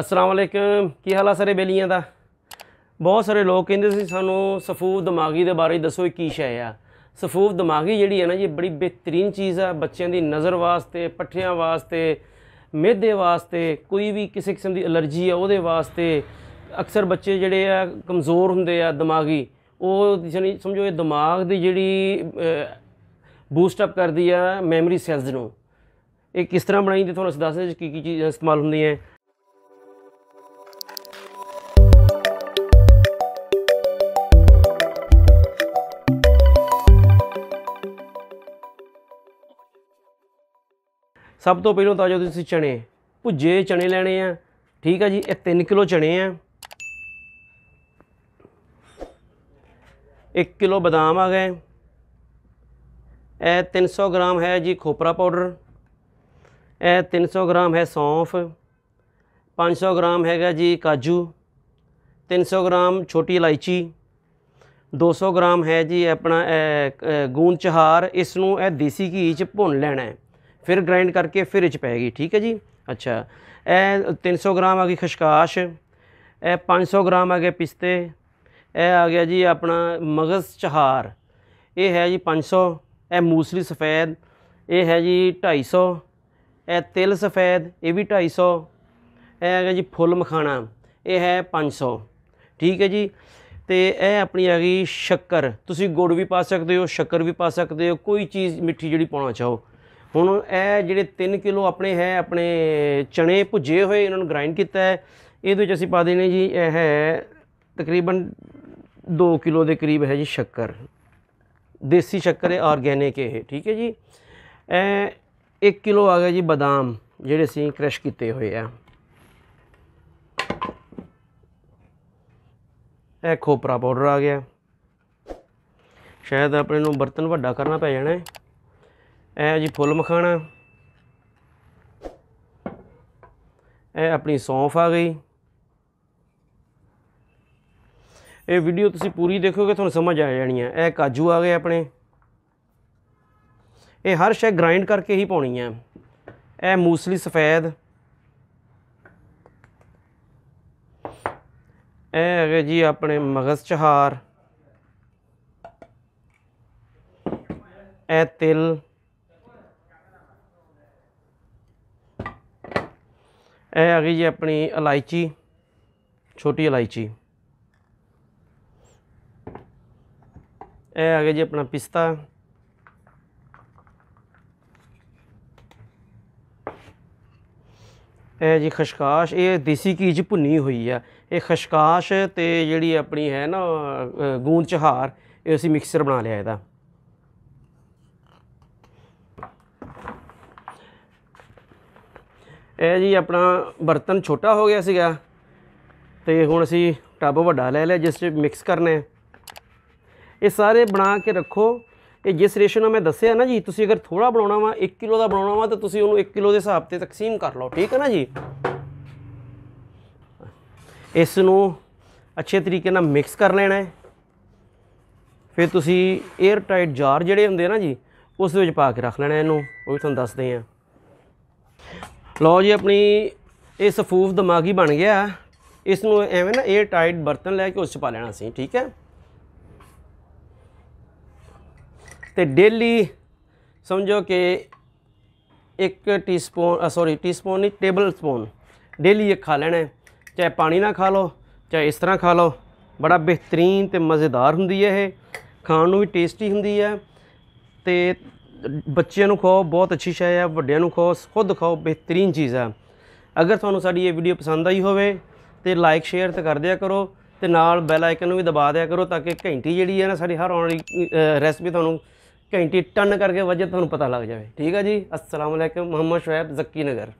ਅਸਲਾਮ ਅਲੈਕਮ ਕੀ ਹਾਲ ਆ ਸਾਰੇ ਬੇਲੀਆਂ ਦਾ ਬਹੁਤ ਸਾਰੇ ਲੋਕ ਕਹਿੰਦੇ ਸੀ ਸਾਨੂੰ ਸਫੂਫ ਦਿਮਾਗੀ ਦੇ ਬਾਰੇ ਦੱਸੋ ਕੀ ਸ਼ੈ ਆ ਸਫੂਫ ਦਿਮਾਗੀ ਜਿਹੜੀ ਹੈ ਨਾ ਜੀ ਬੜੀ ਬਿਹਤਰੀਨ ਚੀਜ਼ ਆ ਬੱਚਿਆਂ ਦੀ ਨਜ਼ਰ ਵਾਸਤੇ ਪੱਠਿਆਂ ਵਾਸਤੇ ਮਿਹਦੇ ਵਾਸਤੇ ਕੋਈ ਵੀ ਕਿਸੇ ਕਿਸਮ ਦੀ ਅਲਰਜੀ ਆ ਉਹਦੇ ਵਾਸਤੇ ਅਕਸਰ ਬੱਚੇ ਜਿਹੜੇ ਆ ਕਮਜ਼ੋਰ ਹੁੰਦੇ ਆ ਦਿਮਾਗੀ ਉਹ ਜਾਨੀ ਸਮਝੋ ਇਹ ਦਿਮਾਗ ਦੀ ਜਿਹੜੀ ਬੂਸਟ ਅਪ ਕਰਦੀ ਆ ਮੈਮਰੀ ਸੈਲਸ ਨੂੰ ਇਹ ਕਿਸ ਤਰ੍ਹਾਂ ਬਣਾਈ ਦੀ ਤੁਹਾਨੂੰ ਅਸੀਂ ਦੱਸਦੇ ਕੀ ਕੀ ਚੀਜ਼ਾਂ ਇਸਤੇਮਾਲ ਹੁੰਦੀਆਂ ਸਭ ਤੋਂ ਪਹਿਲਾਂ ਤਾਂ ਜੋ ਤੁਸੀਂ ਚਣੇ ਭੁੱਜੇ ਚਣੇ ਲੈਣੇ ਆ ਠੀਕ ਆ ਜੀ ਇਹ 3 ਕਿਲੋ ਚਣੇ ਆ 1 ਕਿਲੋ ਬਦਾਮ ਆ ਗਏ ਇਹ 300 ਗ੍ਰਾਮ ਹੈ ਜੀ ਖੋਪਰਾ ਪਾਊਡਰ ਇਹ 300 ਗ੍ਰਾਮ ਹੈ ਸੌਂਫ 500 ਗ੍ਰਾਮ ਹੈਗਾ ਜੀ ਕਾਜੂ 300 ਗ੍ਰਾਮ ਛੋਟੀ ਇਲਾਇਚੀ 200 ਗ੍ਰਾਮ ਹੈ ਜੀ ਆਪਣਾ ਗੂੰਚਹਾਰ ਇਸ ਨੂੰ ਇਹ ਦੇਸੀ ਘੀ 'ਚ ਭੁੰਨ ਲੈਣਾ ਹੈ ਫਿਰ ਗ੍ਰਾਈਂਡ ਕਰਕੇ ਫਿਰ ਇਚ ਪੈਗੀ ਠੀਕ ਹੈ ਜੀ ਅੱਛਾ ਇਹ 300 ਗ੍ਰਾਮ ਆ ਗਈ ਖਸ਼ਕਾਸ਼ ਇਹ 500 ਗ੍ਰਾਮ ਆ ਗਏ ਪਿਸਤੇ ਇਹ ਆ ਗਿਆ ਜੀ ਆਪਣਾ ਮਗਜ਼ ਚਹਾਰ ਇਹ ਹੈ ਜੀ 500 ਇਹ ਮੂਸਲੀ ਸਫੈਦ ਇਹ ਹੈ ਜੀ 250 ਇਹ ਤਿਲ ਸਫੈਦ ਇਹ ਵੀ 250 ਇਹ ਗਿਆ ਜੀ ਫੁੱਲ ਮਖਾਣਾ ਇਹ ਹੈ 500 ਠੀਕ ਹੈ ਜੀ ਤੇ ਇਹ ਆਪਣੀ ਆ ਗਈ ਸ਼ੱਕਰ ਤੁਸੀਂ ਗੁੜ ਵੀ ਪਾ ਸਕਦੇ ਹੋ ਸ਼ੱਕਰ ਵੀ ਪਾ ਸਕਦੇ ਹੋ ਕੋਈ ਚੀਜ਼ ਮਿੱਠੀ ਜਿਹੜੀ ਪਾਉਣਾ ਚਾਹੋ ਹੁਣ ਇਹ ਜਿਹੜੇ 3 ਕਿਲੋ ਆਪਣੇ ਹੈ ਆਪਣੇ ਚਣੇ ਭੁਜੇ ਹੋਏ ਇਹਨਾਂ ਨੂੰ ਗ੍ਰਾਈਂਡ ਕੀਤਾ ਹੈ ਇਹਦੇ ਵਿੱਚ ਅਸੀਂ ਪਾ ਦੇਣੇ ਜੀ ਇਹ ਹੈ ਤਕਰੀਬਨ 2 ਕਿਲੋ ਦੇ ਕਰੀਬ ਹੈ ਜੀ ਸ਼ੱਕਰ ਦੇਸੀ ਸ਼ੱਕਰ ਹੈ ਆਰਗੈਨਿਕ ਇਹ ਠੀਕ ਹੈ ਜੀ ਇਹ 1 ਕਿਲੋ ਆ ਗਿਆ ਜੀ ਬਾਦਾਮ ਜਿਹੜੇ ਅਸੀਂ ਕ੍ਰਸ਼ ਕੀਤੇ ਹੋਏ ਆ ਇਹ ਖੋਪਰਾ ਪਾਊਡਰ ਆ ਗਿਆ ਸ਼ਾਇਦ ਆਪਣੇ ਨੂੰ ਬਰਤਨ ਵੱਡਾ ਕਰਨਾ ਪੈ ਜਾਣਾ ਹੈ ਐ ਜੀ ਫੁੱਲ ਮਖਾਣਾ ਐ ਆਪਣੀ ਸੌਂਫ ਆ ਗਈ ਇਹ ਵੀਡੀਓ ਤੁਸੀਂ ਪੂਰੀ ਦੇਖੋਗੇ ਤੁਹਾਨੂੰ ਸਮਝ ਆ ਜਾਣੀ ਹੈ ਇਹ ਕਾਜੂ ਆ ਗਏ ਆਪਣੇ ਇਹ ਹਰ ਸ਼ੈ ਗ੍ਰਾਈਂਡ ਕਰਕੇ ਹੀ ਪਾਉਣੀ ਹੈ ਇਹ ਮੂਸਲੀ ਸਫੈਦ ਇਹ ਹੈਗੇ ਜੀ ਆਪਣੇ ਮਗਜ਼ ਚਹਾਰ ਇਹ ਤਿਲ ਇਹ ਆ ਗਈ ਜੀ ਆਪਣੀ ਇਲਾਇਚੀ ਛੋਟੀ ਇਲਾਇਚੀ ਇਹ ਆ ਗਿਆ ਜੀ ਆਪਣਾ ਪਿਸਤਾ ਇਹ ਜੀ ਖਸ਼ਕਾਸ਼ ਇਹ ਦੇਸੀ ਕੀਜ ਭੁੰਨੀ ਹੋਈ ਆ ਇਹ ਖਸ਼ਕਾਸ਼ ਤੇ ਜਿਹੜੀ ਆਪਣੀ ਹੈ ਨਾ ਗੂੰਦ ਚਹਾਰ ਇਹ ਅਸੀਂ ਮਿਕਸਚਰ ਬਣਾ ਲਿਆ ਇਹਦਾ ਇਹ ਜੀ ਆਪਣਾ ਬਰਤਨ ਛੋਟਾ ਹੋ ਗਿਆ ਸੀਗਾ ਤੇ ਹੁਣ ਅਸੀਂ ਟੱਬ ਵੱਡਾ ਲੈ ਲਿਆ ਜਿਸ ਵਿੱਚ ਮਿਕਸ ਕਰਨਾ ਹੈ ਇਹ ਸਾਰੇ ਬਣਾ ਕੇ ਰੱਖੋ ਇਹ ਜਿਸ ਰੇਸ਼ੋ ਨਾਲ ਮੈਂ ਦੱਸਿਆ ਨਾ ਜੀ ਤੁਸੀਂ ਅਗਰ ਥੋੜਾ ਬਣਾਉਣਾ ਵਾ 1 ਕਿਲੋ ਦਾ ਬਣਾਉਣਾ ਵਾ ਤਾਂ ਤੁਸੀਂ ਉਹਨੂੰ 1 ਕਿਲੋ ਦੇ ਹਿਸਾਬ ਤੇ ਤਕਸੀਮ ਕਰ ਲਓ ਠੀਕ ਹੈ ਨਾ ਜੀ ਇਸ ਨੂੰ ਅੱਛੇ ਤਰੀਕੇ ਨਾਲ ਮਿਕਸ ਕਰ ਲੈਣਾ ਹੈ ਫਿਰ ਤੁਸੀਂ 에ਅਰ ਟਾਈਟ ਜਾਰ ਜਿਹੜੇ ਹੁੰਦੇ ਨਾ ਜੀ ਉਸ ਵਿੱਚ ਪਾ ਕੇ ਰੱਖ ਲੈਣਾ ਇਹਨੂੰ ਉਹ ਵੀ ਤੁਹਾਨੂੰ ਦੱਸਦੇ ਆਂ ਲਓ ਜੀ ਆਪਣੀ ਇਹ ਸਫੂਫ ਦਿਮਾਗੀ ਬਣ ਗਿਆ ਇਸ ਨੂੰ ਐਵੇਂ ਨਾ 에ਅਰ ਟਾਈਟ ਬਰਤਨ ਲੈ ਕੇ ਉਸ ਚ ਪਾ ਲੈਣਾ ਸੀ ਠੀਕ ਹੈ ਤੇ ਡੇਲੀ ਸਮਝੋ ਕਿ 1 ਟੀਸਪੂਨ ਸੌਰੀ ਟੀਸਪੂਨ ਨਹੀਂ ਟੇਬਲ ਸਪੂਨ ਡੇਲੀ ਇਹ ਖਾ ਲੈਣਾ ਚਾਹੇ ਪਾਣੀ ਨਾਲ ਖਾ ਲਓ ਚਾਹੇ ਇਸ ਤਰ੍ਹਾਂ ਖਾ ਲਓ ਬੜਾ ਬਿਹਤਰੀਨ ਤੇ ਮਜ਼ੇਦਾਰ ਹੁੰਦੀ ਹੈ ਇਹ ਖਾਣ ਨੂੰ ਵੀ ਟੇਸਟੀ ਹੁੰਦੀ ਹੈ ਤੇ ਬੱਚਿਆਂ ਨੂੰ ਖਾਓ ਬਹੁਤ ਅੱਛੀ ਸ਼ੈ ਹੈ ਵੱਡਿਆਂ ਨੂੰ ਖਾਓ ਖੁਦ ਖਾਓ ਬਿਹਤਰੀਨ ਚੀਜ਼ ਹੈ ਅਗਰ ਤੁਹਾਨੂੰ ਸਾਡੀ ਇਹ ਵੀਡੀਓ ਪਸੰਦ ਆਈ ਹੋਵੇ ਤੇ ਲਾਈਕ ਸ਼ੇਅਰ ਤੇ ਕਰ ਦਿਆ ਕਰੋ ਤੇ ਨਾਲ ਬੈਲ ਆਈਕਨ ਨੂੰ ਵੀ ਦਬਾ ਦਿਆ ਕਰੋ ਤਾਂ ਕਿ ਘੰਟੀ ਜਿਹੜੀ ਹੈ ਨਾ ਸਾਡੀ ਹਰ ਆਉਣ ਵਾਲੀ ਰੈਸਪੀ ਤੁਹਾਨੂੰ ਘੰਟੀ ਟਨ ਕਰਕੇ ਵਜੇ ਤੁਹਾਨੂੰ ਪਤਾ ਲੱਗ ਜਾਵੇ ਠੀਕ ਹੈ ਜੀ ਅਸਲਾਮ ਅਲੈਕਮ ਮੁਹੰਮਦ ਸ਼ੁਐਬ ਜ਼ੱਕੀ ਨਗਰ